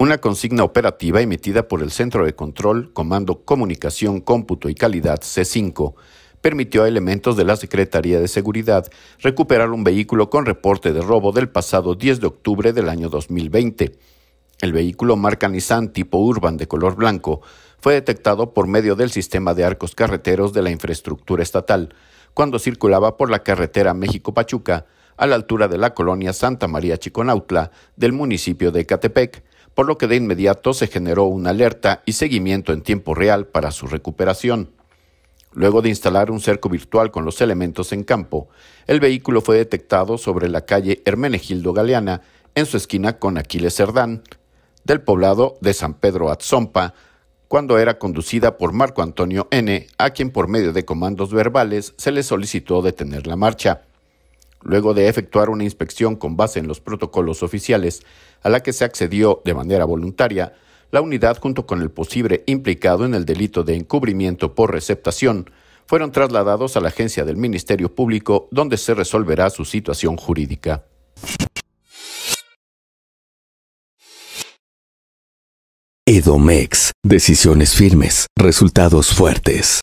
una consigna operativa emitida por el Centro de Control, Comando, Comunicación, Cómputo y Calidad C5 permitió a elementos de la Secretaría de Seguridad recuperar un vehículo con reporte de robo del pasado 10 de octubre del año 2020. El vehículo marca Nissan tipo Urban de color blanco fue detectado por medio del sistema de arcos carreteros de la infraestructura estatal cuando circulaba por la carretera México-Pachuca a la altura de la colonia Santa María Chiconautla del municipio de Catepec por lo que de inmediato se generó una alerta y seguimiento en tiempo real para su recuperación. Luego de instalar un cerco virtual con los elementos en campo, el vehículo fue detectado sobre la calle Hermenegildo Galeana, en su esquina con Aquiles Cerdán, del poblado de San Pedro Atzompa, cuando era conducida por Marco Antonio N., a quien por medio de comandos verbales se le solicitó detener la marcha luego de efectuar una inspección con base en los protocolos oficiales a la que se accedió de manera voluntaria, la unidad junto con el posible implicado en el delito de encubrimiento por receptación fueron trasladados a la agencia del Ministerio Público donde se resolverá su situación jurídica. Edomex, decisiones firmes, resultados fuertes.